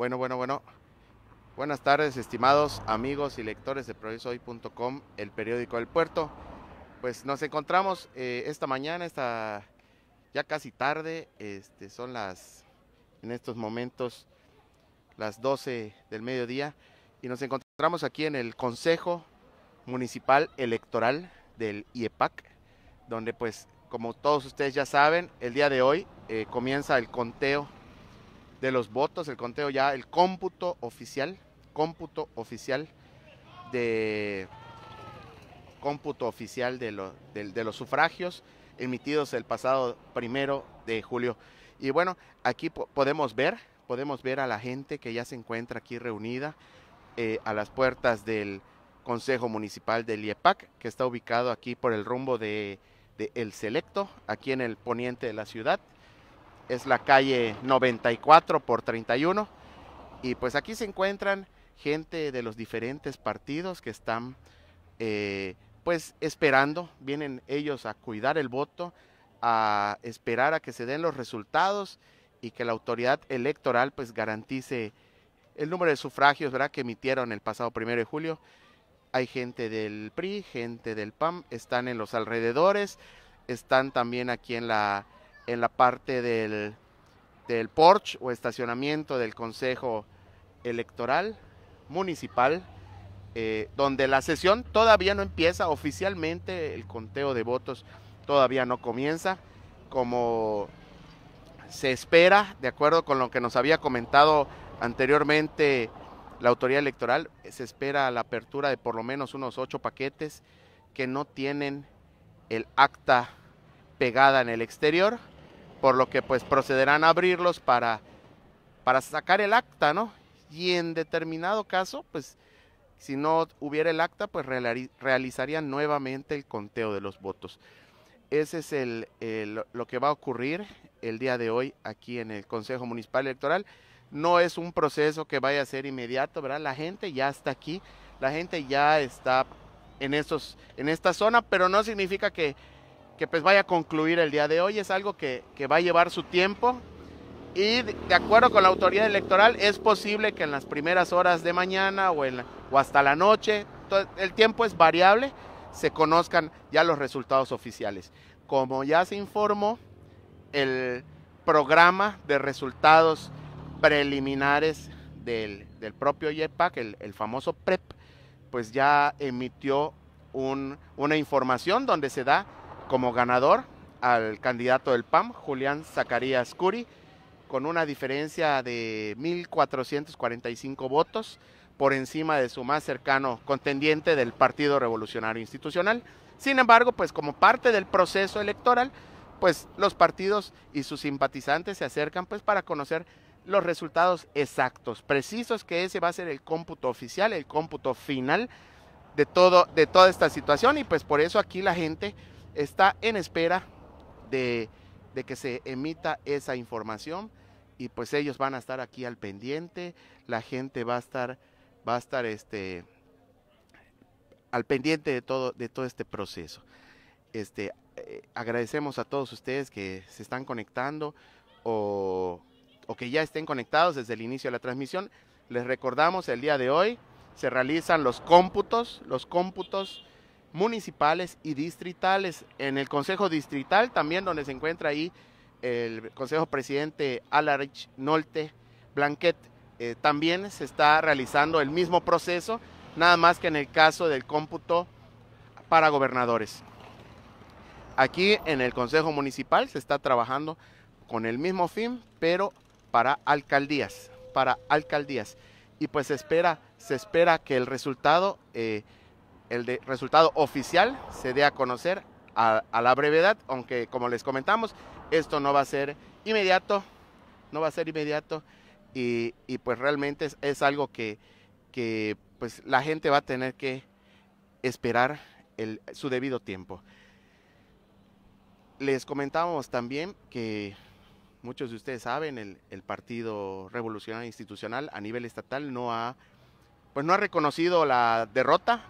Bueno, bueno, bueno. Buenas tardes, estimados amigos y lectores de Hoy.com, el periódico del puerto. Pues nos encontramos eh, esta mañana, esta ya casi tarde, este, son las, en estos momentos, las 12 del mediodía, y nos encontramos aquí en el Consejo Municipal Electoral del IEPAC, donde pues, como todos ustedes ya saben, el día de hoy eh, comienza el conteo de los votos, el conteo ya, el cómputo oficial, cómputo oficial de cómputo oficial de, de, los sufragios emitidos el pasado primero de julio. Y bueno, aquí podemos ver, podemos ver a la gente que ya se encuentra aquí reunida eh, a las puertas del Consejo Municipal del IEPAC, que está ubicado aquí por el rumbo de, El Selecto, aquí en el poniente de la ciudad es la calle 94 por 31. Y pues aquí se encuentran gente de los diferentes partidos que están eh, pues esperando, vienen ellos a cuidar el voto, a esperar a que se den los resultados y que la autoridad electoral pues garantice el número de sufragios ¿verdad? que emitieron el pasado primero de julio. Hay gente del PRI, gente del PAM, están en los alrededores, están también aquí en la en la parte del, del o estacionamiento del Consejo Electoral Municipal, eh, donde la sesión todavía no empieza oficialmente, el conteo de votos todavía no comienza, como se espera, de acuerdo con lo que nos había comentado anteriormente la autoridad electoral, se espera la apertura de por lo menos unos ocho paquetes que no tienen el acta pegada en el exterior por lo que pues procederán a abrirlos para, para sacar el acta, ¿no? Y en determinado caso, pues si no hubiera el acta, pues realizarían nuevamente el conteo de los votos. Ese es lo que va a ocurrir el día de hoy aquí en el Consejo Municipal Electoral. No es un proceso que vaya a ser inmediato, ¿verdad? La gente ya está aquí, la gente ya está en, estos, en esta zona, pero no significa que que pues vaya a concluir el día de hoy. Es algo que, va a llevar su tiempo. Y de, acuerdo con la autoridad electoral, es posible que en las primeras horas de mañana o, o hasta la noche, el tiempo es variable, se conozcan ya los resultados oficiales. Como ya se informó, el programa de resultados preliminares del, propio IEPAC, el, el, famoso PREP, pues ya emitió una información donde se da como ganador al candidato del PAM, Julián Zacarías Curi, con una diferencia de 1.445 votos por encima de su más cercano contendiente del Partido Revolucionario Institucional. Sin embargo, pues como parte del proceso electoral, pues los partidos y sus simpatizantes se acercan pues para conocer los resultados exactos, precisos, que ese va a ser el cómputo oficial, el cómputo final de, todo, de toda esta situación y pues por eso aquí la gente está en espera de, que se emita esa información y pues ellos van a estar aquí al pendiente, la gente va a estar, va a estar este, al pendiente de todo, de todo este proceso. Este, eh, agradecemos a todos ustedes que se están conectando o, o, que ya estén conectados desde el inicio de la transmisión. Les recordamos el día de hoy se realizan los cómputos, los cómputos municipales y distritales. En el Consejo Distrital también, donde se encuentra ahí el Consejo Presidente Alarich Nolte Blanquet, eh, también se está realizando el mismo proceso, nada más que en el caso del cómputo para gobernadores. Aquí en el Consejo Municipal se está trabajando con el mismo fin, pero para alcaldías, para alcaldías. Y pues se espera, se espera que el resultado eh, el resultado oficial se dé a conocer a, la brevedad, aunque como les comentamos, esto no va a ser inmediato, no va a ser inmediato y, pues realmente es, algo que, pues la gente va a tener que esperar su debido tiempo. Les comentamos también que muchos de ustedes saben, el, Partido Revolucionario Institucional a nivel estatal no ha, pues no ha reconocido la derrota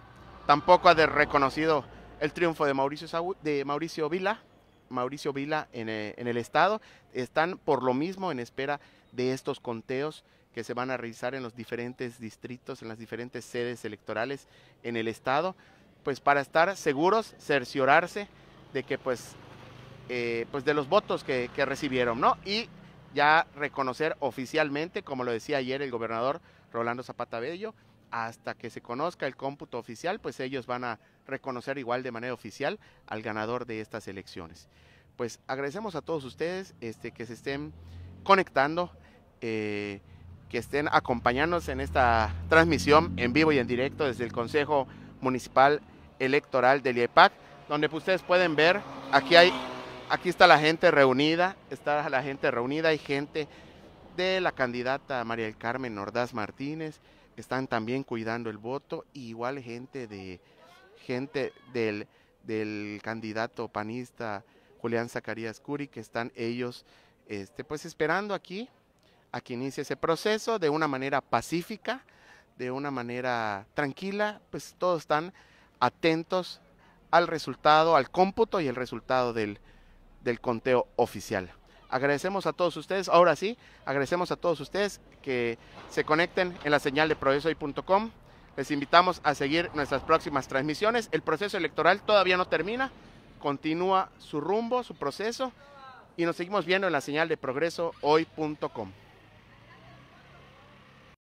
Tampoco ha reconocido el triunfo de Mauricio, de Mauricio Vila, Mauricio Vila eh, en, el estado. Están por lo mismo en espera de estos conteos que se van a realizar en los diferentes distritos, en las diferentes sedes electorales en el estado, pues para estar seguros, cerciorarse de que pues, eh, pues de los votos que, que recibieron, ¿no? Y ya reconocer oficialmente, como lo decía ayer el gobernador Rolando Zapata Bello, hasta que se conozca el cómputo oficial, pues ellos van a reconocer igual de manera oficial al ganador de estas elecciones. Pues agradecemos a todos ustedes este, que se estén conectando, eh, que estén acompañándonos en esta transmisión en vivo y en directo desde el Consejo Municipal Electoral del IEPAC, donde pues, ustedes pueden ver, aquí, hay, aquí está la gente reunida, está la gente reunida, hay gente de la candidata María del Carmen Ordaz Martínez, están también cuidando el voto, igual gente de gente del, del candidato panista Julián Zacarías Curi, que están ellos este, pues esperando aquí a que inicie ese proceso de una manera pacífica, de una manera tranquila, pues todos están atentos al resultado, al cómputo y el resultado del, del conteo oficial agradecemos a todos ustedes, ahora sí, agradecemos a todos ustedes que se conecten en la señal de progresohoy.com, Les invitamos a seguir nuestras próximas transmisiones. El proceso electoral todavía no termina, continúa su rumbo, su proceso, y nos seguimos viendo en la señal de progresohoy.com.